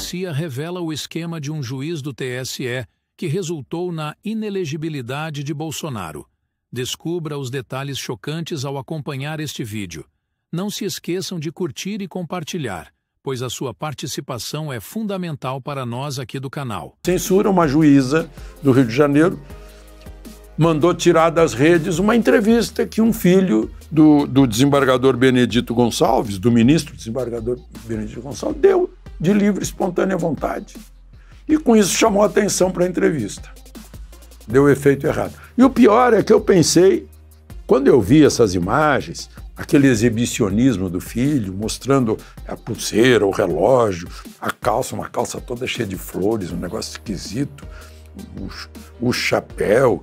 Garcia revela o esquema de um juiz do TSE que resultou na inelegibilidade de Bolsonaro. Descubra os detalhes chocantes ao acompanhar este vídeo. Não se esqueçam de curtir e compartilhar, pois a sua participação é fundamental para nós aqui do canal. Censura uma juíza do Rio de Janeiro mandou tirar das redes uma entrevista que um filho do, do desembargador Benedito Gonçalves, do ministro desembargador Benedito Gonçalves, deu de livre espontânea vontade. E com isso chamou a atenção para a entrevista. Deu o efeito errado. E o pior é que eu pensei, quando eu vi essas imagens, aquele exibicionismo do filho, mostrando a pulseira, o relógio, a calça, uma calça toda cheia de flores, um negócio esquisito, o, o chapéu,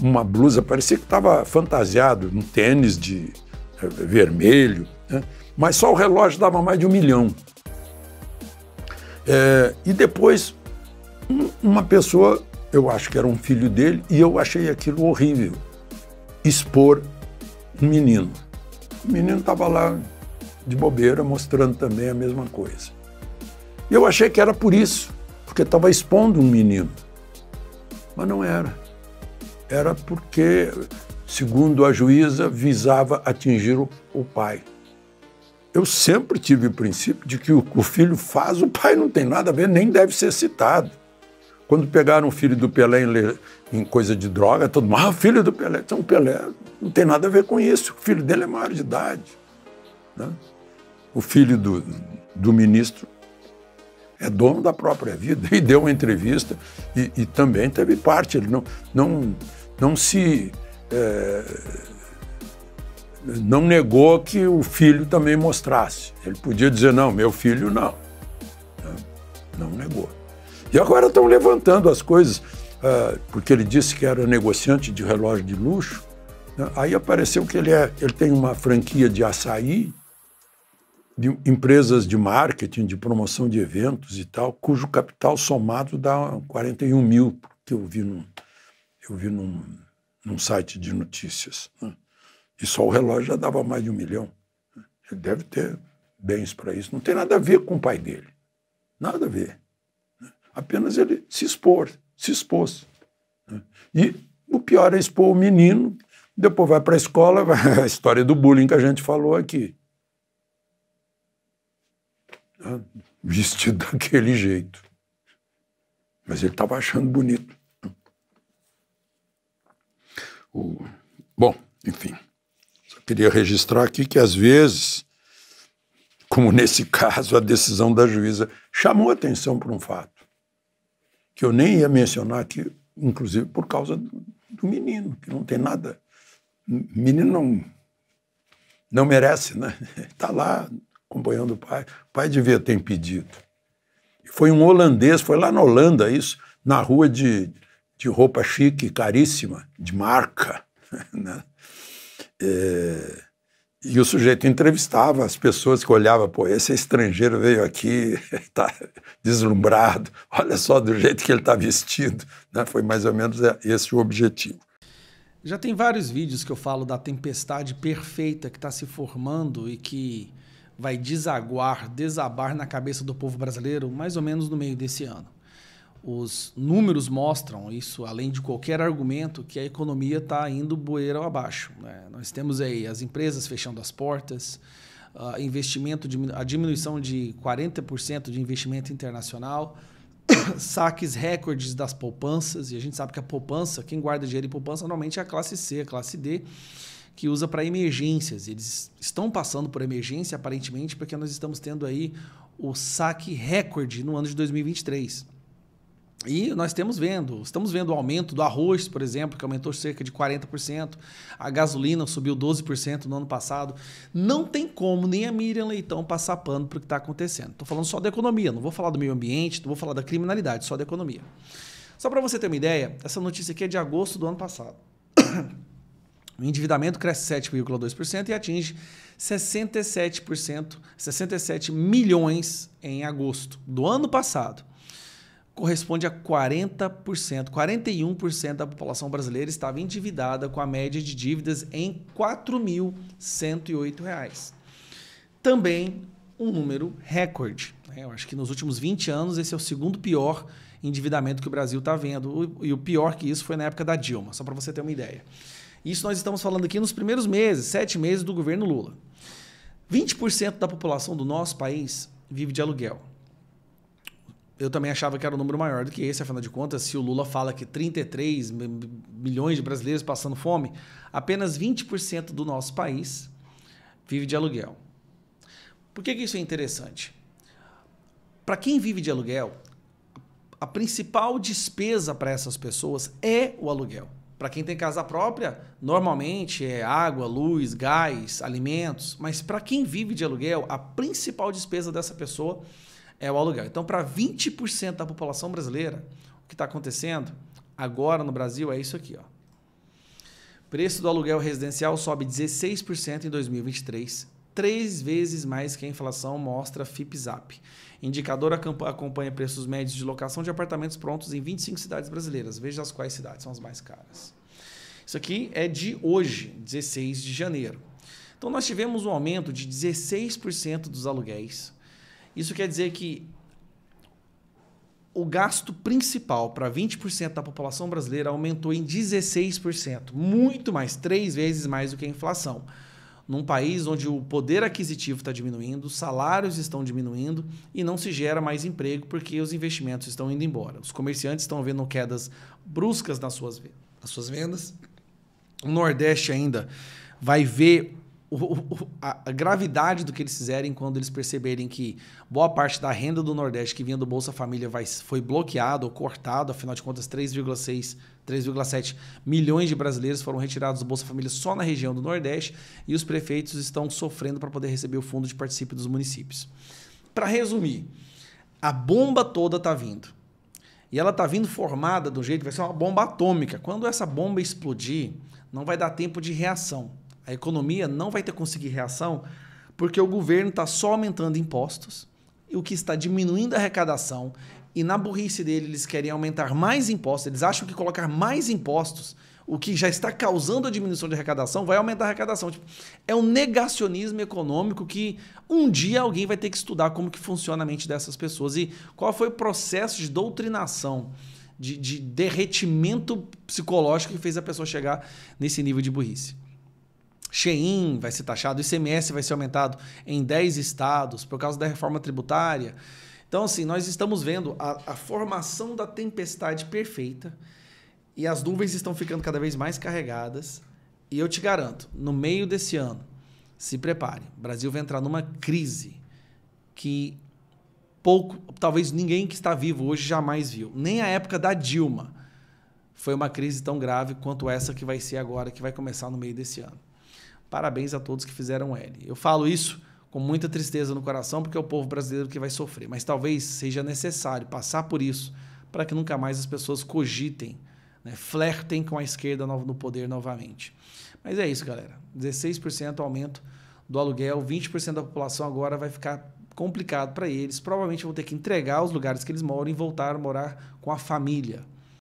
uma blusa, parecia que estava fantasiado, um tênis de eh, vermelho, né? mas só o relógio dava mais de um milhão. É, e depois, um, uma pessoa, eu acho que era um filho dele, e eu achei aquilo horrível, expor um menino. O menino estava lá de bobeira, mostrando também a mesma coisa. E eu achei que era por isso, porque estava expondo um menino. Mas não era. Era porque, segundo a juíza, visava atingir o, o pai. Eu sempre tive o princípio de que o o filho faz, o pai não tem nada a ver, nem deve ser citado. Quando pegaram o filho do Pelé em, em coisa de droga, todo mundo, ah, filho do Pelé. Então, o Pelé não tem nada a ver com isso, o filho dele é maior de idade. Né? O filho do, do ministro é dono da própria vida e deu uma entrevista e, e também teve parte. Ele não, não, não se. É, não negou que o filho também mostrasse. Ele podia dizer, não, meu filho não. Né? Não negou. E agora estão levantando as coisas, ah, porque ele disse que era negociante de relógio de luxo. Né? Aí apareceu que ele, é, ele tem uma franquia de açaí, de empresas de marketing, de promoção de eventos e tal, cujo capital somado dá 41 mil, que eu vi num, eu vi num, num site de notícias. Né? E só o relógio já dava mais de um milhão. Ele deve ter bens para isso. Não tem nada a ver com o pai dele. Nada a ver. Apenas ele se expor, se expôs. E o pior é expor o menino, depois vai para a escola, a história do bullying que a gente falou aqui. Vestido daquele jeito. Mas ele estava achando bonito. O... Bom, enfim queria registrar aqui que, às vezes, como nesse caso, a decisão da juíza chamou atenção para um fato que eu nem ia mencionar aqui, inclusive por causa do, do menino, que não tem nada. Menino não, não merece, né? Está lá acompanhando o pai. O pai devia ter impedido. Foi um holandês, foi lá na Holanda, isso, na rua de, de roupa chique, caríssima, de marca. Né? É, e o sujeito entrevistava as pessoas que olhavam, pô, esse estrangeiro veio aqui, está deslumbrado, olha só do jeito que ele está vestido. Né? Foi mais ou menos é, esse o objetivo. Já tem vários vídeos que eu falo da tempestade perfeita que está se formando e que vai desaguar, desabar na cabeça do povo brasileiro mais ou menos no meio desse ano os números mostram isso, além de qualquer argumento, que a economia está indo bueiro abaixo. Né? Nós temos aí as empresas fechando as portas, uh, investimento a diminuição de 40% de investimento internacional, saques recordes das poupanças, e a gente sabe que a poupança, quem guarda dinheiro em poupança normalmente é a classe C, a classe D, que usa para emergências. Eles estão passando por emergência, aparentemente, porque nós estamos tendo aí o saque recorde no ano de 2023. E nós temos vendo, estamos vendo o aumento do arroz, por exemplo, que aumentou cerca de 40%, a gasolina subiu 12% no ano passado. Não tem como nem a Miriam Leitão passar pano para o que está acontecendo. Estou falando só da economia, não vou falar do meio ambiente, não vou falar da criminalidade, só da economia. Só para você ter uma ideia, essa notícia aqui é de agosto do ano passado. O endividamento cresce 7,2% e atinge 67%, 67 milhões em agosto do ano passado corresponde a 40%. 41% da população brasileira estava endividada com a média de dívidas em R$ reais. Também um número recorde. Né? Eu acho que nos últimos 20 anos esse é o segundo pior endividamento que o Brasil está vendo. E o pior que isso foi na época da Dilma, só para você ter uma ideia. Isso nós estamos falando aqui nos primeiros meses, sete meses do governo Lula. 20% da população do nosso país vive de aluguel eu também achava que era um número maior do que esse, afinal de contas, se o Lula fala que 33 milhões de brasileiros passando fome, apenas 20% do nosso país vive de aluguel. Por que, que isso é interessante? Para quem vive de aluguel, a principal despesa para essas pessoas é o aluguel. Para quem tem casa própria, normalmente é água, luz, gás, alimentos, mas para quem vive de aluguel, a principal despesa dessa pessoa é é o aluguel. Então, para 20% da população brasileira, o que está acontecendo agora no Brasil é isso aqui. Ó. Preço do aluguel residencial sobe 16% em 2023, três vezes mais que a inflação, mostra FIPZAP. Indicador acompanha preços médios de locação de apartamentos prontos em 25 cidades brasileiras. Veja as quais cidades são as mais caras. Isso aqui é de hoje, 16 de janeiro. Então, nós tivemos um aumento de 16% dos aluguéis isso quer dizer que o gasto principal para 20% da população brasileira aumentou em 16%, muito mais, três vezes mais do que a inflação. Num país onde o poder aquisitivo está diminuindo, os salários estão diminuindo e não se gera mais emprego porque os investimentos estão indo embora. Os comerciantes estão vendo quedas bruscas nas suas, nas suas vendas. O Nordeste ainda vai ver o, a gravidade do que eles fizerem quando eles perceberem que boa parte da renda do Nordeste que vinha do Bolsa Família vai, foi bloqueada ou cortada, afinal de contas, 3,6, 3,7 milhões de brasileiros foram retirados do Bolsa Família só na região do Nordeste e os prefeitos estão sofrendo para poder receber o fundo de participação dos municípios. Para resumir, a bomba toda está vindo. E ela está vindo formada do jeito que vai ser uma bomba atômica. Quando essa bomba explodir, não vai dar tempo de reação a economia não vai ter conseguir reação porque o governo está só aumentando impostos, o que está diminuindo a arrecadação. E na burrice dele, eles querem aumentar mais impostos. Eles acham que colocar mais impostos, o que já está causando a diminuição de arrecadação, vai aumentar a arrecadação. Tipo, é um negacionismo econômico que um dia alguém vai ter que estudar como que funciona a mente dessas pessoas e qual foi o processo de doutrinação de, de, derretimento psicológico que fez a pessoa chegar nesse nível de burrice. Shein vai ser taxado, ICMS vai ser aumentado em 10 estados por causa da reforma tributária. Então, assim, nós estamos vendo a, a formação da tempestade perfeita e as nuvens estão ficando cada vez mais carregadas. E eu te garanto, no meio desse ano, se prepare, o Brasil vai entrar numa crise que pouco, talvez ninguém que está vivo hoje jamais viu. Nem a época da Dilma foi uma crise tão grave quanto essa que vai ser agora, que vai começar no meio desse ano. Parabéns a todos que fizeram L. Eu falo isso com muita tristeza no coração, porque é o povo brasileiro que vai sofrer. Mas talvez seja necessário passar por isso para que nunca mais as pessoas cogitem, né, flertem com a esquerda no poder novamente. Mas é isso, galera. 16% aumento do aluguel, 20% da população agora vai ficar complicado para eles. Provavelmente vão ter que entregar os lugares que eles moram e voltar a morar com a família.